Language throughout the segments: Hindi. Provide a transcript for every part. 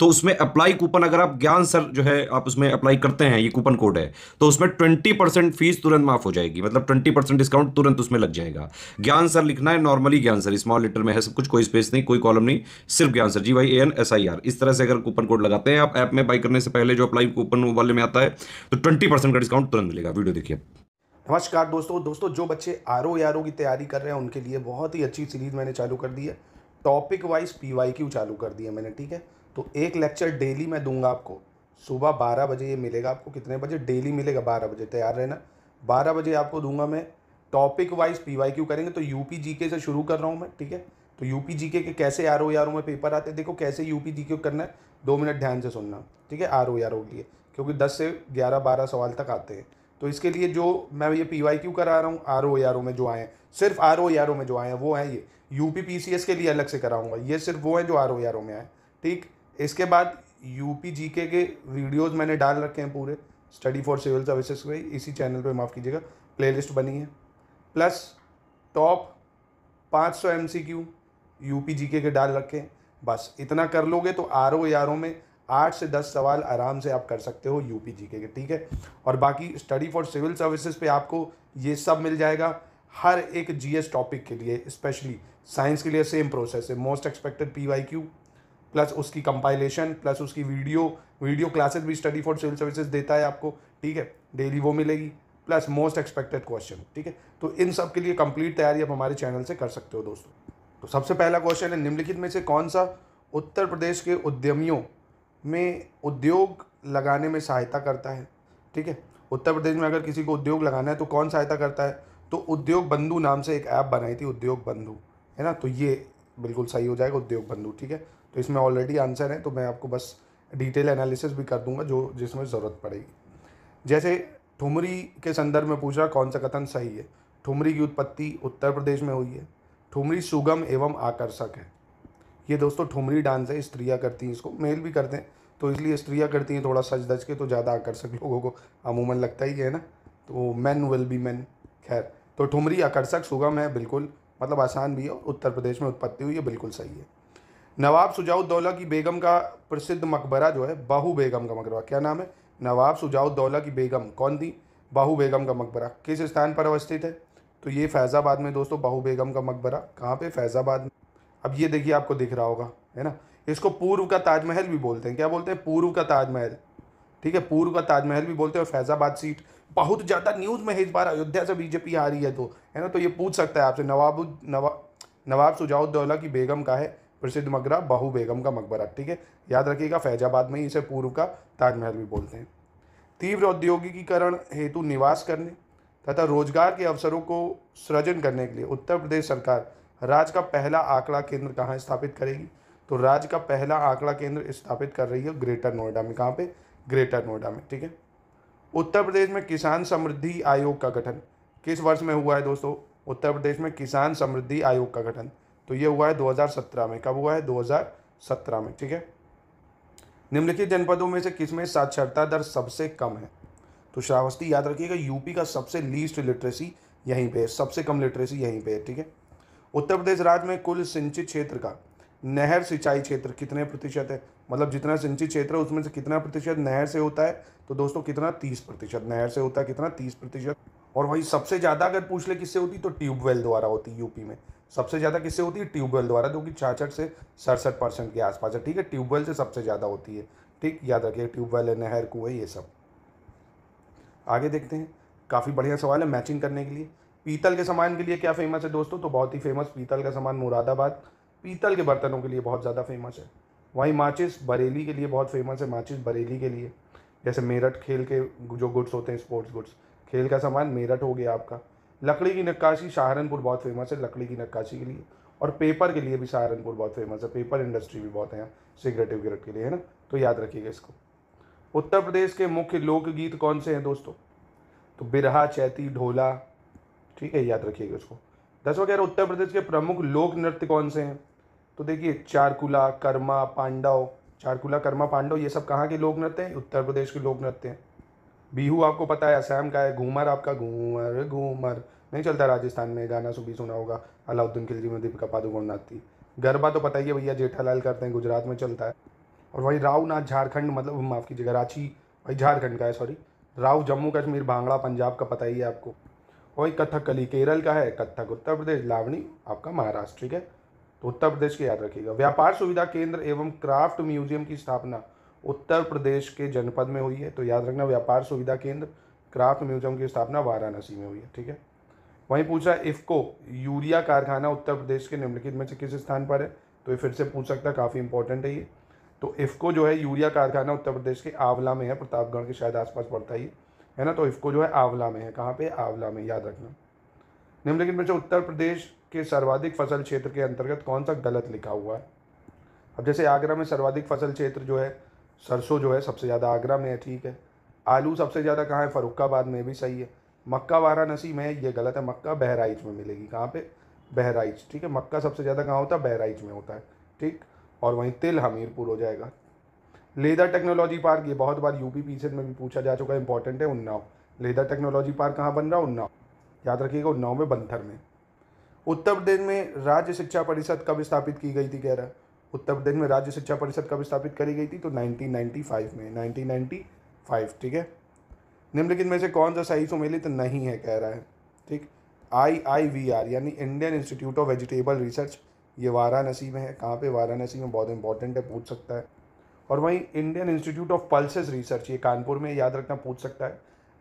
तो उसमें अप्लाई कूपन अगर आप ज्ञान सर जो है आप उसमें अप्लाई करते हैं ये कूपन कोड है तो उसमें ट्वेंटी परसेंट फीस तुरंत माफ हो जाएगी मतलब ट्वेंटी परसेंट डिस्काउंट तुरंत उसमें लग जाएगा ज्ञान सर लिखना है नॉर्मली ज्ञान सर स्मॉल लेटर में है सब कुछ कोई स्पेस नहीं कोई कॉलम नहीं सिर्फ Gyan sir G Y N S I R इस तरह से अगर कूपन कोड लगाते हैं आप ऐप में बाई करने से पहले जो अप्लाई कूपन वाले में आता है तो ट्वेंटी परसेंट का डिस्काउंट तुरंत मिलेगा वीडियो देखिए नमस्कार दोस्तों दोस्तों जो बच्चे आर ओ आर ओ की तैयारी कर रहे हैं उनके लिए बहुत ही अच्छी सीरीज़ मैंने चालू कर दी है topic wise P Y Q चालू कर दी है मैंने ठीक है तो एक लेक्चर डेली मैं दूंगा आपको सुबह बारह बजे ये मिलेगा आपको कितने बजे डेली मिलेगा बारह बजे तैयार रहना बारह बजे आपको दूंगा मैं topic wise P Y Q करेंगे तो यू पी जी के से शुरू कर रहा हूँ मैं ठीक है तो यू पी जी के कैसे आर ओ आर ओ में पेपर आते हैं देखो कैसे यू पी जी के करना है दो मिनट ध्यान से सुनना ठीक है आर ओ आर ओ के लिए क्योंकि दस से ग्यारह बारह सवाल तक आते हैं तो इसके लिए जो मैं ये पी वाई क्यू करा रहा हूँ आर ओ आर ओ में जो आए हैं सिर्फ आर ओ आर ओ में जो आए हैं वो हैं ये U P P C S के लिए अलग से कराऊंगा ये सिर्फ वो हैं जो आर ओ आर ओ में आए ठीक इसके बाद पी जी के वीडियोज़ मैंने डाल रखे हैं पूरे स्टडी फॉर सिविल सर्विसेज पे इसी चैनल पे माफ़ कीजिएगा प्लेलिस्ट बनी है प्लस टॉप 500 सौ M C Q U P G K डाल रखे हैं बस इतना कर लोगे तो आर ओ ओ में आठ से दस सवाल आराम से आप कर सकते हो यू पी जी के ठीक है और बाकी स्टडी फॉर सिविल सर्विसेज पे आपको ये सब मिल जाएगा हर एक जी एस टॉपिक के लिए स्पेशली साइंस के लिए सेम प्रोसेस है most expected P Y Q plus उसकी कंपाइलेशन प्लस उसकी वीडियो वीडियो क्लासेस भी स्टडी फॉर सिविल सर्विसेज देता है आपको ठीक है डेली वो मिलेगी प्लस मोस्ट एक्सपेक्टेड क्वेश्चन ठीक है तो इन सब के लिए कंप्लीट तैयारी आप हमारे चैनल से कर सकते हो दोस्तों तो सबसे पहला क्वेश्चन है निम्नलिखित में से कौन सा उत्तर प्रदेश के उद्यमियों में उद्योग लगाने में सहायता करता है ठीक है उत्तर प्रदेश में अगर किसी को उद्योग लगाना है तो कौन सहायता करता है तो उद्योग बंधु नाम से एक ऐप बनाई थी उद्योग बंधु है ना तो ये बिल्कुल सही हो जाएगा उद्योग बंधु ठीक है तो इसमें ऑलरेडी आंसर है तो मैं आपको बस डिटेल एनालिसिस भी कर दूंगा जो जिसमें ज़रूरत पड़ेगी जैसे ठुमरी के संदर्भ में पूछा कौन सा कथन सही है ठुमरी की उत्पत्ति उत्तर प्रदेश में हुई है ठुमरी सुगम एवं आकर्षक है ये दोस्तों ठुमरी डांस है स्त्रियाँ करती हैं इसको मेल भी करते हैं तो इसलिए स्त्रियाँ करती हैं थोड़ा सच धज के तो ज़्यादा आकर्षक लोगों को अमूमन लगता ही है ना तो मैन विल बी मैन खैर तो ठुमरी आकर्षक सुगम है बिल्कुल मतलब आसान भी है और उत्तर प्रदेश में उत्पत्ति हुई है बिल्कुल सही है नवाब सुजाउद्दौला की बेगम का प्रसिद्ध मकबरा जो है बाहू बेगम का मकबरा क्या नाम है नवाब सुजाउद्दौला की बेगम कौन थी बाहू बेगम का मकबरा किस स्थान पर अवस्थित है तो ये फैज़ाबाद में दोस्तों बाहू बेगम का मकबरा कहाँ पे फैज़ाबाद में अब ये देखिए आपको दिख रहा होगा है ना इसको पूर्व का ताजमहल भी बोलते हैं क्या बोलते हैं पूर्व का ताजमहल ठीक है पूर्व का ताजमहल भी बोलते हैं और फैज़ाबाद सीट बहुत ज़्यादा न्यूज़ में है इस बार अयोध्या से बीजेपी आ रही है तो है ना तो ये पूछ सकता है आपसे नवाब नवाब सुजाउद्दौला की बेगम का है प्रसिद्ध मकबरा बाहू बेगम का मकबरा ठीक है याद रखिएगा फैजाबाद में इसे पूर्व का ताजमहल भी बोलते हैं तीव्र औद्योगिकीकरण हेतु निवास करने तथा रोजगार के अवसरों को सृजन करने के लिए उत्तर प्रदेश सरकार राज्य का पहला आंकड़ा केंद्र कहाँ स्थापित करेगी तो राज्य का पहला आंकड़ा केंद्र स्थापित कर रही है ग्रेटर नोएडा में कहाँ पे ग्रेटर नोएडा में ठीक है उत्तर प्रदेश में किसान समृद्धि आयोग का गठन किस वर्ष में हुआ है दोस्तों उत्तर प्रदेश में किसान समृद्धि आयोग का गठन तो ये हुआ है 2017 में कब हुआ है 2017 में ठीक है निम्नलिखित जनपदों में से किसमें साक्षरता दर सबसे कम है तो श्रावस्ती याद रखिएगा यूपी का सबसे लीस्ट लिटरेसी यहीं पे है सबसे कम लिटरेसी यहीं पे है ठीक है उत्तर प्रदेश राज्य में कुल सिंचित क्षेत्र का नहर सिंचाई क्षेत्र कितने प्रतिशत है मतलब जितना सिंचित क्षेत्र है उसमें से कितना प्रतिशत नहर से होता है तो दोस्तों कितना तीस प्रतिशत नहर से होता है कितना तीस प्रतिशत और वही सबसे ज़्यादा अगर पूछ ले किससे होती तो ट्यूबवेल द्वारा होती यूपी में सबसे ज़्यादा किससे होती है ट्यूबवेल द्वारा जो कि छाछठ से सड़सठ परसेंट के आसपास है ठीक है ट्यूबवेल से सबसे ज़्यादा होती है ठीक याद रखिए ट्यूबवेल है नहर कुएँ ये सब आगे देखते हैं काफ़ी बढ़िया सवाल है मैचिंग करने के लिए पीतल के सामान के लिए क्या फेमस है दोस्तों तो बहुत ही फेमस पीतल का सामान मुरादाबाद पीतल के बर्तनों के लिए बहुत ज़्यादा फेमस है वहीं माचिस बरेली के लिए बहुत फेमस है माचिस बरेली के लिए जैसे मेरठ खेल के जो गुड्स होते हैं स्पोर्ट्स गुड्स खेल का सामान मेरठ हो गया आपका लकड़ी की नक्काशी सहारनपुर बहुत फेमस है लकड़ी की नक्काशी के लिए और पेपर के लिए भी सहारनपुर बहुत फेमस है पेपर इंडस्ट्री भी बहुत है यहाँ सिगरेट वगैरह के लिए है ना तो याद रखिएगा इसको उत्तर प्रदेश के मुख्य लोकगीत कौन से हैं दोस्तों तो बिरहा चैती ढोला ठीक है याद रखिएगा इसको दस वगैरह उत्तर प्रदेश के प्रमुख लोक नृत्य कौन से हैं तो देखिए चारकुला कर्मा पांडव चारकुला कर्मा पांडव ये सब कहाँ के लोक नृत्य हैं उत्तर प्रदेश के लोक नृत्य हैं बीहू आपको पता है असम का है घूमर आपका घूमर घूमर नहीं चलता राजस्थान में गाना सुबह सुना होगा अलाउद्दीन खिलजी में दीपिका पादुकोण नाचती गरबा तो पता ही है भैया जेठालाल करते हैं गुजरात में चलता है और वही राव नाथ झारखंड मतलब माफ़ कीजिएगा रांची वही झारखंड का है सॉरी राव जम्मू कश्मीर भांगड़ा पंजाब का पता ही है आपको वही कली केरल का है कथक उत्तर प्रदेश लावणी आपका महाराष्ट्र ठीक है तो उत्तर प्रदेश के याद रखिएगा व्यापार सुविधा केंद्र एवं क्राफ्ट म्यूजियम की स्थापना उत्तर प्रदेश के जनपद में हुई है तो याद रखना व्यापार सुविधा केंद्र क्राफ्ट म्यूजियम की स्थापना वाराणसी में हुई है ठीक है वहीं पूछा इफको यूरिया कारखाना उत्तर प्रदेश के निम्नलिखित में से किस स्थान पर है तो ये फिर से पूछ सकता है काफ़ी इंपॉर्टेंट है ये तो इफ्को जो है यूरिया कारखाना उत्तर प्रदेश के आंवला में है प्रतापगढ़ के शायद आसपास पड़ता ही है ना तो इफको जो है आंवला में है कहाँ पे आंवला में याद रखना निम्नलिखित में से उत्तर प्रदेश के सर्वाधिक फसल क्षेत्र के अंतर्गत कौन सा गलत लिखा हुआ है अब जैसे आगरा में सर्वाधिक फसल क्षेत्र जो है सरसों जो है सबसे ज़्यादा आगरा में है ठीक है आलू सबसे ज़्यादा कहाँ है फ़रुखाबाद में भी सही है मक्का वाराणसी में ये गलत है मक्का बहराइच में मिलेगी कहाँ पे बहराइच ठीक है मक्का सबसे ज़्यादा कहाँ होता है बहराइच में होता है ठीक और वहीं तिल हमीरपुर हो जाएगा लेदर टेक्नोलॉजी पार्क ये बहुत बार यूपी पीसीएड में भी पूछा जा चुका है इंपॉर्टेंट है उन्नाव लेदर टेक्नोलॉजी पार्क कहाँ बन रहा है उन्नाव याद रखिएगा उन्नाव में बंथर में उत्तर प्रदेश में राज्य शिक्षा परिषद कब स्थापित की गई थी कह रहा है उत्तर प्रदेश में राज्य शिक्षा परिषद कब स्थापित करी गई थी तो 1995 में 1995 ठीक है निम्नलिखित में से कौन सा सही सुमेलित तो नहीं है कह रहा है ठीक आई आई वी आर यानी Indian Institute of Vegetable Research ये वाराणसी में है कहाँ पे वाराणसी में बहुत इंपॉर्टेंट है पूछ सकता है और वहीं Indian Institute of Pulses Research ये कानपुर में याद रखना पूछ सकता है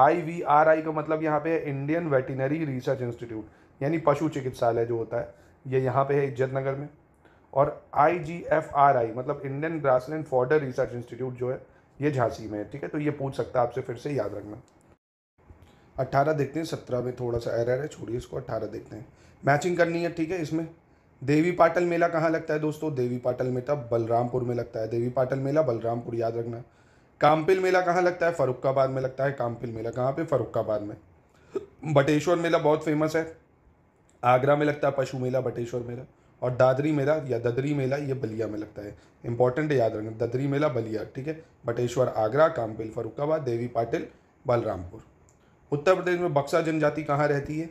आई वी आर आई का मतलब यहाँ पे है इंडियन वेटिनरी रिसर्च इंस्टीट्यूट यानी पशु चिकित्सालय जो होता है ये यहाँ पे है इज्जत नगर में और आई जी एफ आर आई मतलब Indian grassland fodder research institute जो है ये झांसी में है ठीक है तो ये पूछ सकता है आपसे फिर से याद रखना अट्ठारह देखते हैं सत्रह में थोड़ा सा एरर है छोड़िए इसको अट्ठारह देखते हैं मैचिंग करनी है ठीक है इसमें देवी पाटल मेला कहाँ लगता है दोस्तों देवी पाटल मेला बलरामपुर में लगता है देवी पाटल मेला बलरामपुर याद रखना कामपिल मेला कहाँ लगता है फरुखाबाद में लगता है कामपिल मेला कहाँ पे फरुखाबाद में बटेश्वर मेला बहुत फेमस है आगरा में लगता है पशु मेला बटेश्वर मेला और दादरी मेला या ददरी मेला ये बलिया में लगता है इंपॉर्टेंट याद रखना ददरी मेला बलिया ठीक है बटेश्वर आगरा कामपिल फरुखाबाद देवी पाटिल बलरामपुर उत्तर प्रदेश में बक्सा जनजाति कहाँ रहती है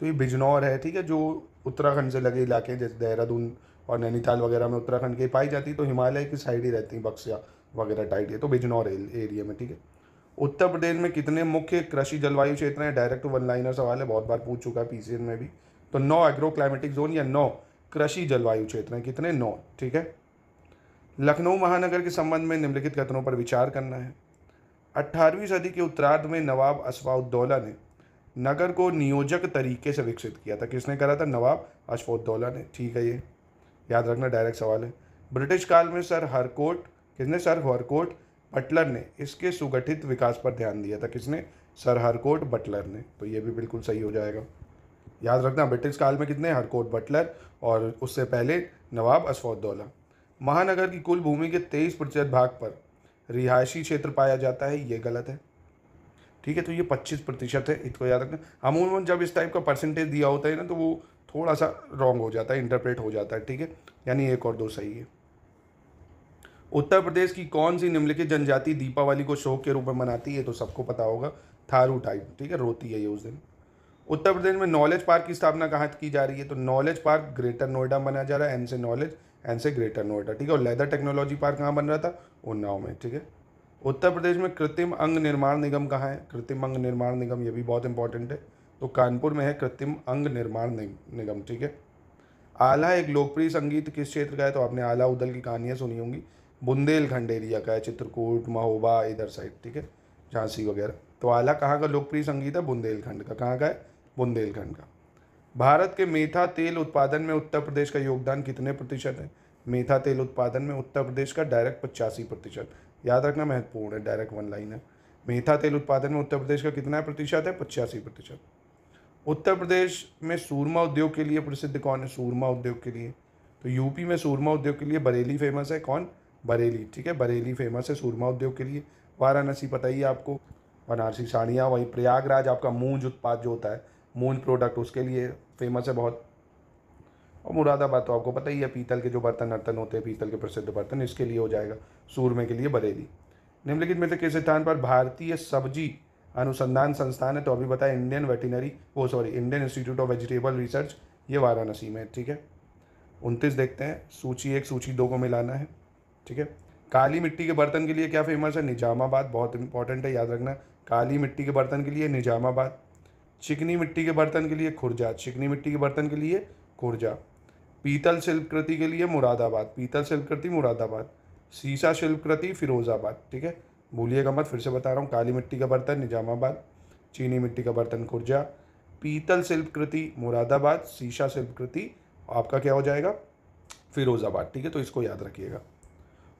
तो ये बिजनौर है ठीक है जो उत्तराखंड से लगे इलाके हैं जैसे देहरादून और नैनीताल वगैरह में उत्तराखंड की पाई जाती है तो हिमालय की साइड ही रहती है बक्सा वगैरह टाइट है तो बिजनौर एरिया में ठीक है उत्तर प्रदेश में कितने मुख्य कृषि जलवायु क्षेत्र हैं डायरेक्ट वन लाइनर सवाल है बहुत बार पूछ चुका है पी में भी तो नौ एग्रो क्लाइमेटिक जोन या नौ कृषि जलवायु क्षेत्र हैं कितने नौ ठीक है लखनऊ महानगर के संबंध में निम्नलिखित कथनों पर विचार करना है अट्ठारहवीं सदी के उत्तरार्ध में नवाब असफाउद्दौला ने नगर को नियोजक तरीके से विकसित किया था किसने करा था नवाब अशफाउद्दौला ने ठीक है ये याद रखना डायरेक्ट सवाल है ब्रिटिश काल में सर हरकोट किसने सर हरकोट बटलर ने इसके सुगठित विकास पर ध्यान दिया था किसने सर हरकोट बटलर ने तो ये भी बिल्कुल सही हो जाएगा याद रखना ब्रिटिश काल में कितने हरकोट बटलर और उससे पहले नवाब असफौदौला महानगर की कुल भूमि के तेईस प्रतिशत भाग पर रिहायशी क्षेत्र पाया जाता है ये गलत है ठीक है तो ये पच्चीस प्रतिशत है इसको याद रखना अमूमन जब इस टाइप का परसेंटेज दिया होता है ना तो वो थोड़ा सा रॉन्ग हो जाता है इंटरप्रेट हो जाता है ठीक है यानी एक और दो सही है उत्तर प्रदेश की कौन सी निम्नलिखित जनजाति दीपावली को शोक के रूप में मनाती है तो सबको पता होगा थारू टाइप ठीक है रोती है ये उस दिन उत्तर प्रदेश में नॉलेज पार्क की स्थापना कहाँ की जा रही है तो नॉलेज पार्क ग्रेटर नोएडा बनाया जा रहा है एन से नॉलेज एन से ग्रेटर नोएडा ठीक है और लेदर टेक्नोलॉजी पार्क कहाँ बन रहा था उन्नाव में ठीक है उत्तर प्रदेश में कृत्रिम अंग निर्माण निगम कहाँ है कृत्रिम अंग निर्माण निगम ये भी बहुत इंपॉर्टेंट है तो कानपुर में है कृत्रिम अंग निर्माण निगम ठीक है आला एक लोकप्रिय संगीत किस क्षेत्र का है तो आपने आला उदल की कहानियाँ सुनी होंगी बुंदेलखंड एरिया का है चित्रकूट महोबा इधर साइड ठीक है झांसी वगैरह तो आला कहाँ का लोकप्रिय संगीत है बुंदेलखंड का कहाँ का है बुंदेलखंड का भारत के मेथा तेल उत्पादन में उत्तर प्रदेश का योगदान कितने प्रतिशत है मेथा तेल उत्पादन में उत्तर प्रदेश का डायरेक्ट पचासी प्रतिशत याद रखना महत्वपूर्ण है डायरेक्ट वन लाइन है मेथा तेल उत्पादन में उत्तर प्रदेश का कितना प्रतिशत है पचासी प्रतिशत उत्तर प्रदेश में सूरमा उद्योग के लिए प्रसिद्ध कौन है सूरमा उद्योग के लिए तो यूपी में सूरमा उद्योग के लिए बरेली फेमस है कौन बरेली ठीक है बरेली फेमस है सूरमा उद्योग के लिए वाराणसी पता ही आपको बनारसी साड़ियाँ वहीं प्रयागराज आपका मूंज उत्पाद जो होता है मून प्रोडक्ट उसके लिए फेमस है बहुत और मुरादाबाद तो आपको पता ही है पीतल के जो बर्तन अर्तन होते हैं पीतल के प्रसिद्ध बर्तन इसके लिए हो जाएगा सूरमे के लिए बरेली निम्नलिखित में से किस स्थान पर भारतीय सब्जी अनुसंधान संस्थान है तो अभी बताया इंडियन वेटिनरी वो sorry Indian Institute of Vegetable Research ये वाराणसी में है ठीक है उनतीस देखते हैं सूची एक सूची दो को मिलाना है ठीक है काली मिट्टी के बर्तन के लिए क्या फेमस है निजामाबाद बहुत इंपॉर्टेंट है याद रखना काली मिट्टी के बर्तन के लिए निजामाबाद चिकनी मिट्टी के बर्तन के लिए खुर्जा चिकनी मिट्टी के बर्तन के लिए खुर्जा पीतल शिल्पकृति के लिए मुरादाबाद पीतल शिल्पकृति मुरादाबाद सीसा शिल्पकृति फिरोजाबाद ठीक है भूलिएगा मत फिर से बता रहा हूँ काली मिट्टी का बर्तन निजामाबाद चीनी मिट्टी का बर्तन खुर्जा पीतल शिल्पकृति मुरादाबाद शीशा शिल्पकृति आपका क्या हो जाएगा फिरोजाबाद ठीक है तो इसको याद रखिएगा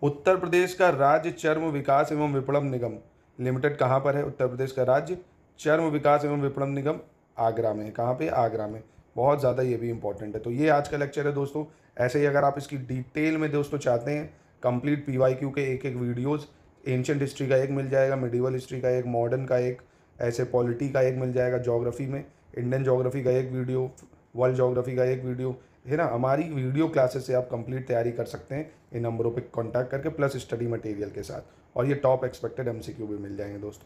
उत्तर प्रदेश का राज्य चर्म विकास एवं विपणन निगम लिमिटेड कहाँ पर है उत्तर प्रदेश का राज्य चर्म विकास एवं विपणन निगम आगरा में कहाँ पे आगरा में बहुत ज़्यादा ये भी इंपॉर्टेंट है तो ये आज का लेक्चर है दोस्तों ऐसे ही अगर आप इसकी डिटेल में दोस्तों चाहते हैं कंप्लीट पी वाई क्यू के एक एक वीडियोज़ एंशंट हिस्ट्री का एक मिल जाएगा मिडिवल हिस्ट्री का एक मॉडर्न का एक ऐसे पॉलिटी का एक मिल जाएगा जोग्राफी में इंडियन जोग्राफी का एक वीडियो वर्ल्ड जोग्राफी का एक वीडियो है ना हमारी वीडियो क्लासेस से आप कंप्लीट तैयारी कर सकते हैं इन नंबरों पे कांटेक्ट करके प्लस स्टडी मटेरियल के साथ और ये टॉप एक्सपेक्टेड एमसीक्यू भी मिल जाएंगे दोस्तों